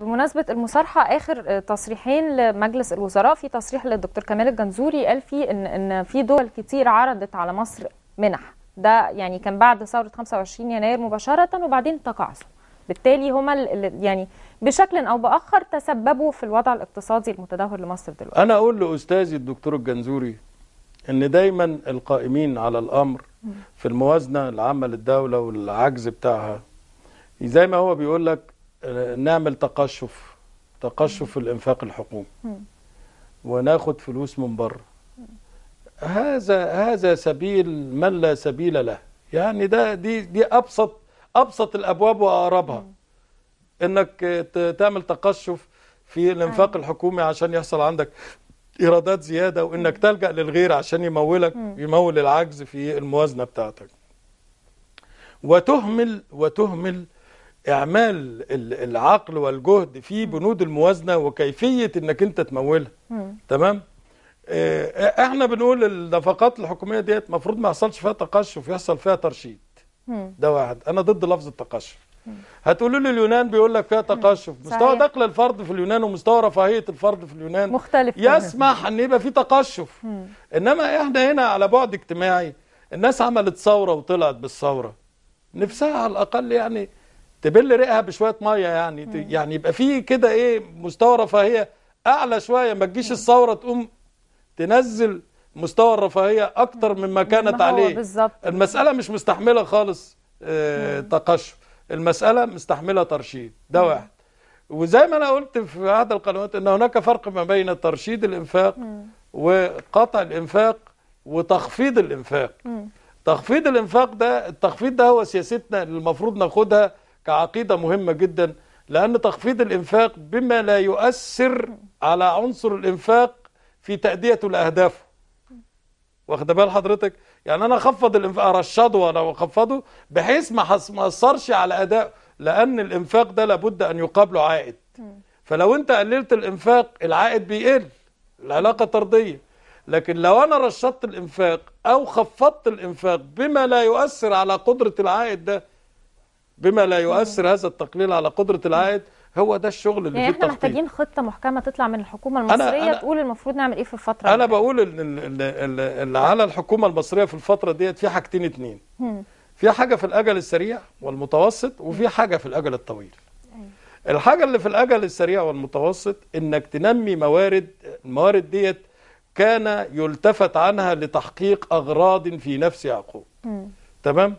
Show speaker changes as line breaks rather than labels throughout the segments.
بمناسبة المصارحة آخر آه، تصريحين لمجلس الوزراء في تصريح للدكتور كمال الجنزوري قال فيه إن إن في دول كتير عرضت على مصر منح ده يعني كان بعد ثورة 25 يناير مباشرة وبعدين تقاعسوا بالتالي هما يعني بشكل او باخر تسببوا في الوضع الاقتصادي المتدهور لمصر دلوقتي.
انا اقول لاستاذي الدكتور الجنزوري ان دايما القائمين على الامر في الموازنه العامه للدوله والعجز بتاعها زي ما هو بيقول لك نعمل تقشف تقشف الانفاق الحكومي وناخد فلوس من بره هذا هذا سبيل من لا سبيل له يعني ده دي دي ابسط ابسط الابواب واقربها انك تعمل تقشف في الانفاق أيوة. الحكومي عشان يحصل عندك ايرادات زياده وانك تلجا للغير عشان يمولك يمول العجز في الموازنه بتاعتك وتهمل وتهمل اعمال العقل والجهد في بنود الموازنه وكيفيه انك انت تمولها تمام آه، آه، احنا بنقول النفقات الحكوميه ديت المفروض ما يحصلش فيها تقشف يحصل فيها ترشيد ده واحد انا ضد لفظ التقشف هتقولوا لي اليونان بيقول لك فيها تقشف مستوى دخل الفرد في اليونان ومستوى رفاهيه الفرد في اليونان
مختلف يسمح
ان يبقى في تقشف انما احنا هنا على بعد اجتماعي الناس عملت ثوره وطلعت بالثوره نفسها على الاقل يعني تبل ريقها بشويه ميه يعني مم. يعني يبقى في كده ايه مستوى رفاهيه اعلى شويه ما تجيش الثوره تقوم تنزل مستوى الرفاهيه اكتر مما كانت مم. عليه بالزبط. المساله مش مستحمله خالص آه تقشف المساله مستحمله ترشيد ده مم. واحد وزي ما انا قلت في احد القنوات ان هناك فرق ما بين ترشيد الانفاق مم. وقطع الانفاق وتخفيض الانفاق مم. تخفيض الانفاق ده التخفيض ده هو سياستنا اللي المفروض ناخدها كعقيدة مهمة جدا لأن تخفيض الإنفاق بما لا يؤثر على عنصر الإنفاق في تأديته لأهدافه واخد بال حضرتك يعني أنا أخفض الإنفاق أرشده وانا أخفضه بحيث ما أثرش على أداء لأن الإنفاق ده لابد أن يقابله عائد فلو أنت قللت الإنفاق العائد بيقل العلاقة طردية لكن لو أنا رشدت الإنفاق أو خفضت الإنفاق بما لا يؤثر على قدرة العائد ده بما لا يؤثر هذا التقليل على قدرة العائد هو ده الشغل اللي يعني احنا محتاجين
خطه محكمه تطلع من الحكومه المصريه أنا أنا تقول المفروض نعمل ايه في الفتره انا دي.
بقول اللي على الحكومه المصريه في الفتره ديت في حاجتين اتنين في حاجه في الاجل السريع والمتوسط وفي حاجه في الاجل الطويل أيوة. الحاجه اللي في الاجل السريع والمتوسط انك تنمي موارد الموارد ديت كان يلتفت عنها لتحقيق اغراض في نفس يعقوب تمام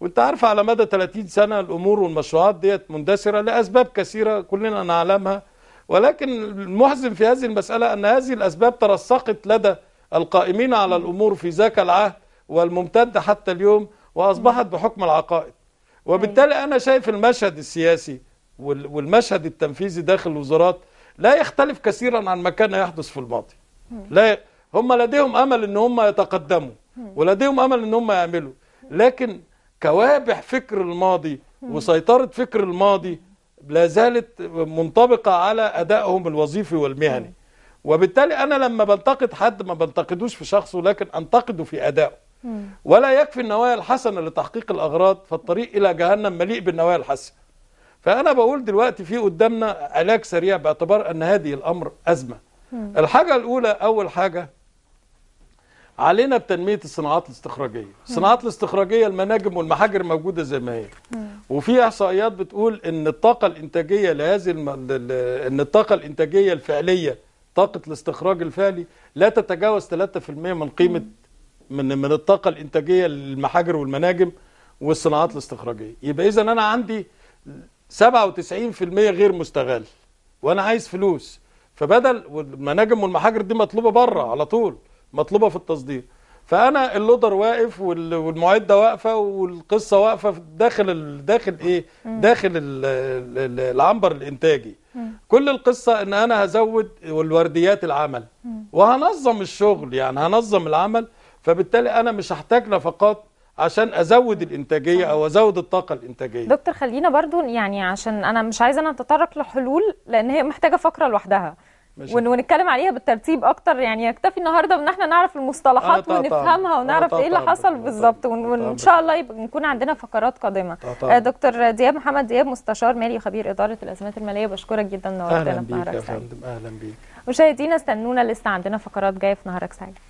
وانت عارف على مدى 30 سنة الأمور والمشروعات ديت مندثرة لأسباب كثيرة كلنا نعلمها ولكن المحزن في هذه المسألة أن هذه الأسباب ترسخت لدى القائمين على الأمور في ذاك العهد والممتد حتى اليوم وأصبحت بحكم العقائد وبالتالي أنا شايف المشهد السياسي والمشهد التنفيذي داخل الوزارات لا يختلف كثيرا عن ما كان يحدث في الماضي لا هم لديهم أمل أن هم يتقدموا ولديهم أمل أن هم يعملوا لكن كوابح فكر الماضي وسيطرة فكر الماضي لا زالت منطبقة على أدائهم الوظيفي والمهني وبالتالي أنا لما بنتقد حد ما بنتقدوش في شخصه لكن أنتقده في أدائه ولا يكفي النوايا الحسنة لتحقيق الأغراض فالطريق إلى جهنم مليء بالنوايا الحسنة فأنا بقول دلوقتي في قدامنا علاج سريع باعتبار أن هذه الأمر أزمة الحاجة الأولى أول حاجة علينا بتنميه الصناعات الاستخراجيه الصناعات الاستخراجيه المناجم والمحاجر موجوده زي ما هي وفي احصائيات بتقول ان الطاقه الانتاجيه لهذه الم... ان الطاقه الانتاجيه الفعليه طاقه الاستخراج الفعلي لا تتجاوز 3% من قيمه من من الطاقه الانتاجيه للمحاجر والمناجم والصناعات الاستخراجيه يبقى اذا انا عندي 97% غير مستغل وانا عايز فلوس فبدل والمناجم والمحاجر دي مطلوبه بره على طول مطلوبه في التصدير فانا اللودر واقف والمعده واقفه والقصه واقفه داخل داخل ايه داخل العنبر الانتاجي كل القصه ان انا هزود والورديات العمل وهنظم الشغل يعني هنظم العمل فبالتالي انا مش هحتاج نفقات عشان ازود الانتاجيه او ازود الطاقه الانتاجيه
دكتور خلينا برضو يعني عشان انا مش عايزه انا اتطرق لحلول لان هي محتاجه فقره لوحدها ون ونتكلم عليها بالترتيب اكتر يعني يكتفي النهارده بان احنا نعرف المصطلحات آه ونفهمها ونعرف ايه اللي حصل بالظبط وان شاء الله يبقى نكون عندنا فقرات قادمه آه, آه، دكتور دياب محمد دياب مستشار مالي خبير اداره الازمات الماليه بشكرك جدا نورتنا في نهارك سعيد اهلا بيك مشاهدينا استنونا لسه عندنا فقرات جايه في نهارك سعيد